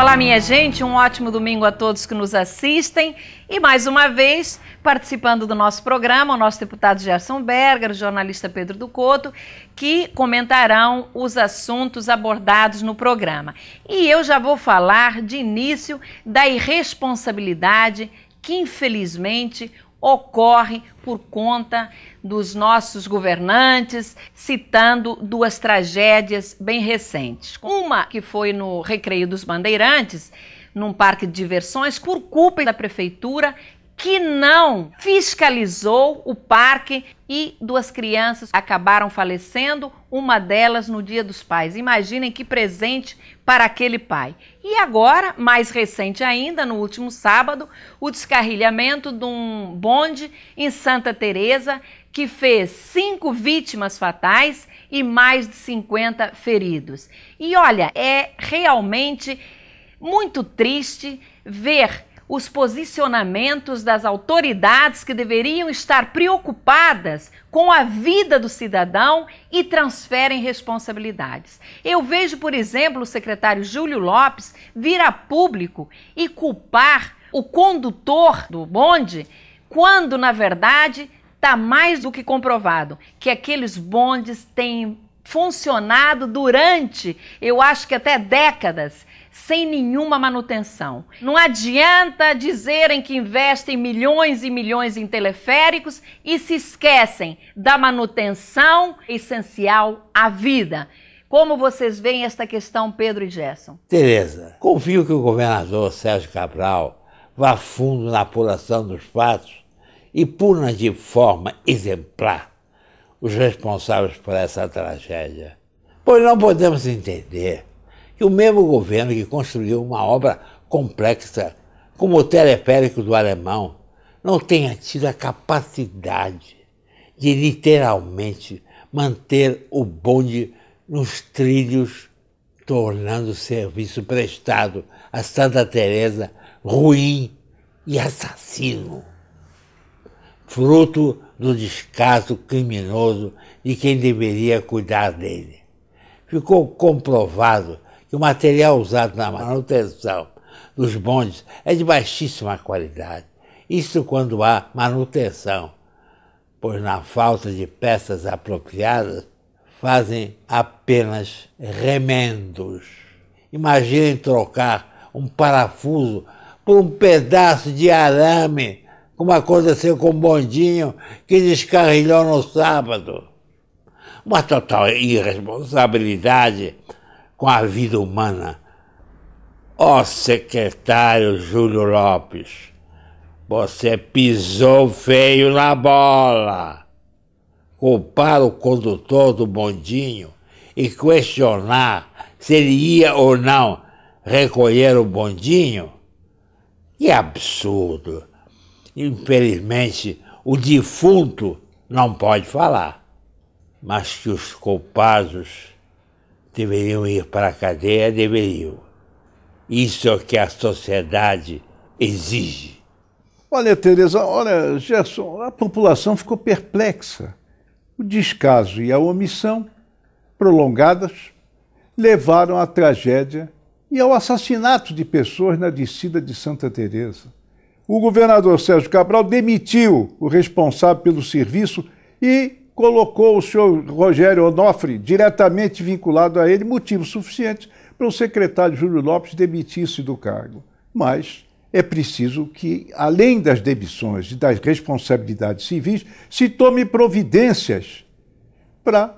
Olá, minha gente, um ótimo domingo a todos que nos assistem. E mais uma vez, participando do nosso programa, o nosso deputado Gerson Berger, o jornalista Pedro do Couto, que comentarão os assuntos abordados no programa. E eu já vou falar de início da irresponsabilidade que, infelizmente, ocorre por conta dos nossos governantes, citando duas tragédias bem recentes. Uma que foi no Recreio dos Bandeirantes, num parque de diversões, por culpa da prefeitura que não fiscalizou o parque e duas crianças acabaram falecendo, uma delas no Dia dos Pais. Imaginem que presente para aquele pai. E agora, mais recente ainda, no último sábado, o descarrilhamento de um bonde em Santa Teresa que fez cinco vítimas fatais e mais de 50 feridos. E olha, é realmente muito triste ver os posicionamentos das autoridades que deveriam estar preocupadas com a vida do cidadão e transferem responsabilidades. Eu vejo, por exemplo, o secretário Júlio Lopes vir a público e culpar o condutor do bonde quando, na verdade, Está mais do que comprovado que aqueles bondes têm funcionado durante, eu acho que até décadas, sem nenhuma manutenção. Não adianta dizerem que investem milhões e milhões em teleféricos e se esquecem da manutenção essencial à vida. Como vocês veem esta questão, Pedro e Gerson? Tereza, confio que o governador Sérgio Cabral vá fundo na apuração dos fatos e puna de forma exemplar os responsáveis por essa tragédia. Pois não podemos entender que o mesmo governo que construiu uma obra complexa como o teleférico do alemão não tenha tido a capacidade de literalmente manter o bonde nos trilhos, tornando o serviço prestado a Santa Teresa ruim e assassino fruto do descaso criminoso de quem deveria cuidar dele. Ficou comprovado que o material usado na manutenção dos bondes é de baixíssima qualidade, Isso quando há manutenção, pois na falta de peças apropriadas fazem apenas remendos. Imaginem trocar um parafuso por um pedaço de arame como aconteceu com o Bondinho, que descarrilhou no sábado. Uma total irresponsabilidade com a vida humana. Ó oh, secretário Júlio Lopes, você pisou feio na bola. Culpar o condutor do bondinho e questionar se ele ia ou não recolher o bondinho? Que absurdo! Infelizmente, o defunto não pode falar, mas que os culpados deveriam ir para a cadeia, deveriam. Isso é o que a sociedade exige. Olha, Tereza, olha, Gerson, a população ficou perplexa. O descaso e a omissão prolongadas levaram à tragédia e ao assassinato de pessoas na descida de Santa Teresa o governador Sérgio Cabral demitiu o responsável pelo serviço e colocou o senhor Rogério Onofre diretamente vinculado a ele, motivo suficiente para o secretário Júlio Lopes demitir-se do cargo. Mas é preciso que, além das demissões e das responsabilidades civis, se tome providências para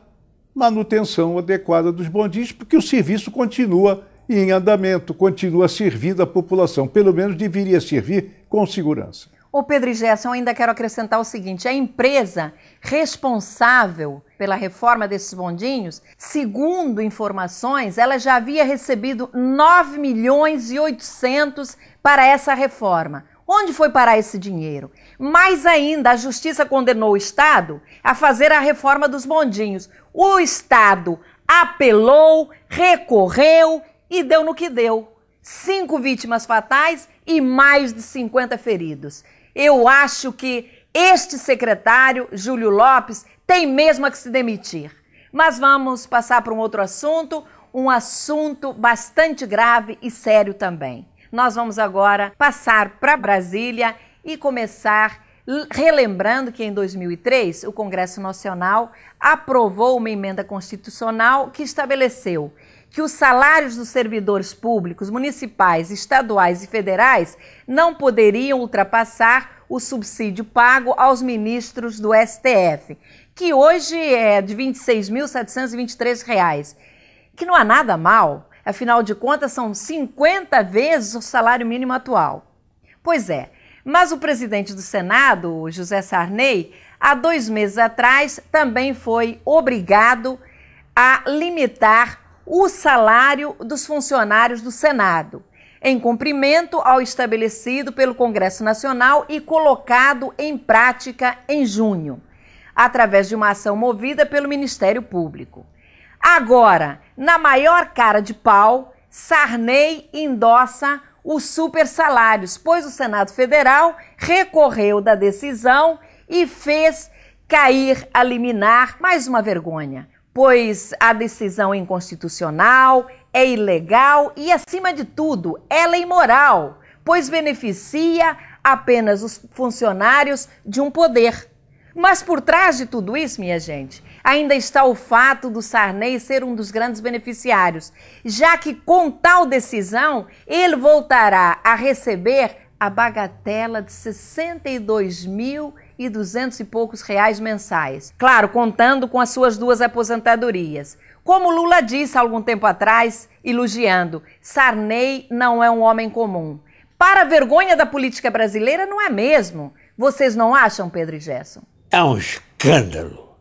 manutenção adequada dos bondes, porque o serviço continua e em andamento, continua servindo a população. Pelo menos deveria servir com segurança. O Pedro e Gerson, eu ainda quero acrescentar o seguinte: a empresa responsável pela reforma desses bondinhos, segundo informações, ela já havia recebido 9 milhões e 800 para essa reforma. Onde foi parar esse dinheiro? Mais ainda, a justiça condenou o Estado a fazer a reforma dos bondinhos. O Estado apelou, recorreu e deu no que deu. Cinco vítimas fatais e mais de 50 feridos. Eu acho que este secretário, Júlio Lopes, tem mesmo a que se demitir. Mas vamos passar para um outro assunto, um assunto bastante grave e sério também. Nós vamos agora passar para Brasília e começar relembrando que em 2003 o Congresso Nacional aprovou uma emenda constitucional que estabeleceu que os salários dos servidores públicos municipais, estaduais e federais não poderiam ultrapassar o subsídio pago aos ministros do STF, que hoje é de R$ 26.723, que não há nada mal, afinal de contas são 50 vezes o salário mínimo atual. Pois é, mas o presidente do Senado, José Sarney, há dois meses atrás também foi obrigado a limitar o salário dos funcionários do Senado, em cumprimento ao estabelecido pelo Congresso Nacional e colocado em prática em junho, através de uma ação movida pelo Ministério Público. Agora, na maior cara de pau, Sarney endossa os super salários, pois o Senado Federal recorreu da decisão e fez cair a liminar mais uma vergonha pois a decisão é inconstitucional, é ilegal e, acima de tudo, ela é imoral, pois beneficia apenas os funcionários de um poder. Mas por trás de tudo isso, minha gente, ainda está o fato do Sarney ser um dos grandes beneficiários, já que com tal decisão ele voltará a receber a bagatela de 62 mil e duzentos e poucos reais mensais. Claro, contando com as suas duas aposentadorias. Como Lula disse há algum tempo atrás, elogiando, Sarney não é um homem comum. Para a vergonha da política brasileira, não é mesmo? Vocês não acham, Pedro e Gerson? É um escândalo.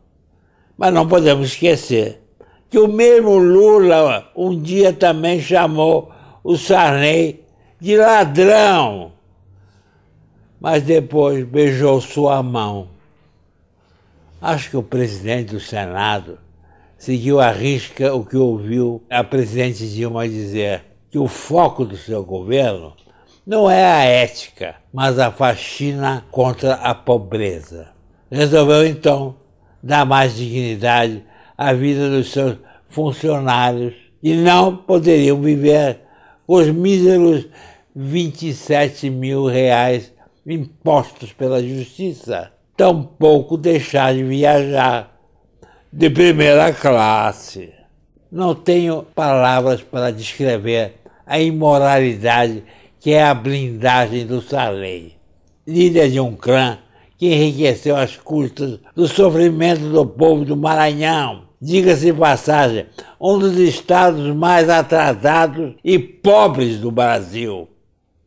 Mas não podemos esquecer que o mesmo Lula um dia também chamou o Sarney de ladrão mas depois beijou sua mão. Acho que o presidente do Senado seguiu à risca o que ouviu a presidente Dilma dizer, que o foco do seu governo não é a ética, mas a faxina contra a pobreza. Resolveu então dar mais dignidade à vida dos seus funcionários e não poderiam viver os míseros 27 mil reais impostos pela justiça, tampouco deixar de viajar de primeira classe. Não tenho palavras para descrever a imoralidade que é a blindagem do Sarei, líder de um clã que enriqueceu às custas do sofrimento do povo do Maranhão. Diga-se de passagem, um dos estados mais atrasados e pobres do Brasil.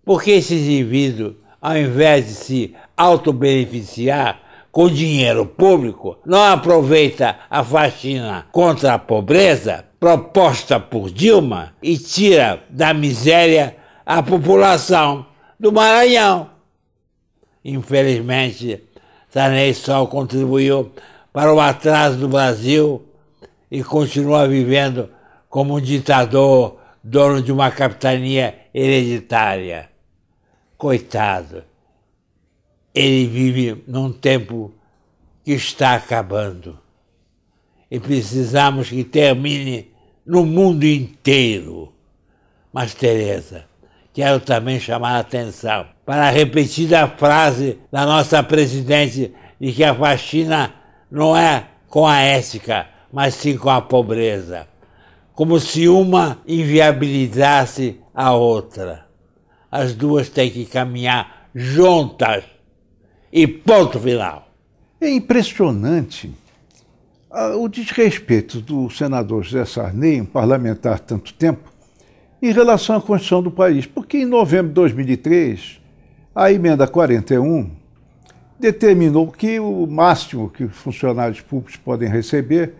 Porque esse indivíduo ao invés de se autobeneficiar com dinheiro público, não aproveita a faxina contra a pobreza proposta por Dilma e tira da miséria a população do Maranhão. Infelizmente, Sarney só contribuiu para o atraso do Brasil e continua vivendo como um ditador, dono de uma capitania hereditária coitado, ele vive num tempo que está acabando e precisamos que termine no mundo inteiro. Mas, Teresa, quero também chamar a atenção para a repetida frase da nossa presidente de que a faxina não é com a ética, mas sim com a pobreza. Como se uma inviabilizasse a outra as duas têm que caminhar juntas. E ponto final. É impressionante ah, o desrespeito do senador José Sarney, um parlamentar tanto tempo, em relação à Constituição do país. Porque em novembro de 2003, a emenda 41 determinou que o máximo que os funcionários públicos podem receber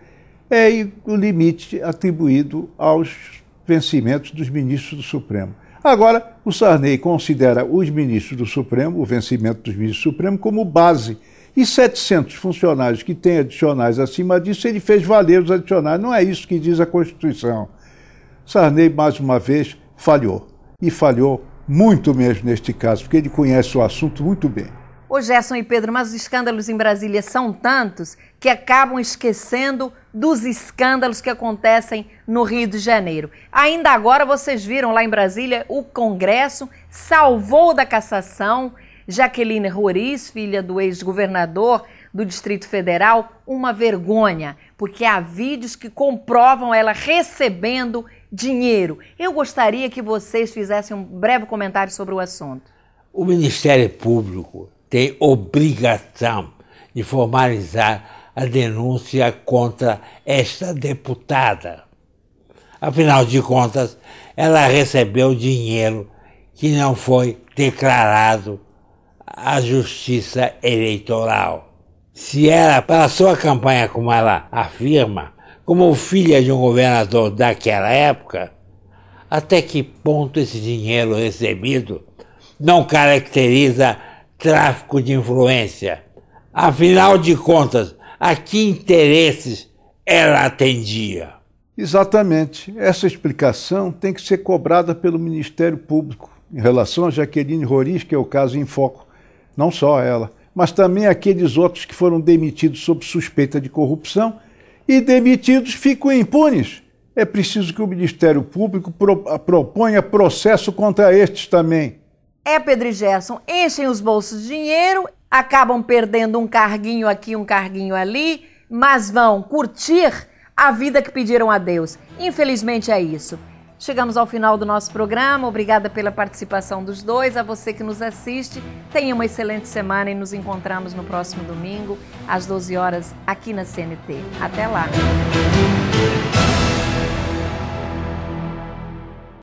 é o limite atribuído aos vencimentos dos ministros do Supremo. Agora, o Sarney considera os ministros do Supremo, o vencimento dos ministros do Supremo, como base. E 700 funcionários que têm adicionais acima disso, ele fez valer os adicionais. Não é isso que diz a Constituição. Sarney, mais uma vez, falhou. E falhou muito mesmo neste caso, porque ele conhece o assunto muito bem. Ô Gerson e Pedro, mas os escândalos em Brasília são tantos que acabam esquecendo dos escândalos que acontecem no Rio de Janeiro. Ainda agora vocês viram lá em Brasília o Congresso salvou da cassação Jaqueline Roriz, filha do ex-governador do Distrito Federal, uma vergonha, porque há vídeos que comprovam ela recebendo dinheiro. Eu gostaria que vocês fizessem um breve comentário sobre o assunto. O Ministério Público tem obrigação de formalizar a denúncia contra esta deputada. Afinal de contas, ela recebeu dinheiro que não foi declarado à Justiça Eleitoral. Se ela, para sua campanha, como ela afirma, como filha de um governador daquela época, até que ponto esse dinheiro recebido não caracteriza tráfico de influência. Afinal de contas, a que interesses ela atendia? Exatamente. Essa explicação tem que ser cobrada pelo Ministério Público em relação a Jaqueline Roriz, que é o caso em foco. Não só ela, mas também aqueles outros que foram demitidos sob suspeita de corrupção e demitidos ficam impunes. É preciso que o Ministério Público proponha processo contra estes também é Pedro e Gerson, enchem os bolsos de dinheiro, acabam perdendo um carguinho aqui, um carguinho ali, mas vão curtir a vida que pediram a Deus. Infelizmente é isso. Chegamos ao final do nosso programa. Obrigada pela participação dos dois. A você que nos assiste, tenha uma excelente semana e nos encontramos no próximo domingo, às 12 horas, aqui na CNT. Até lá!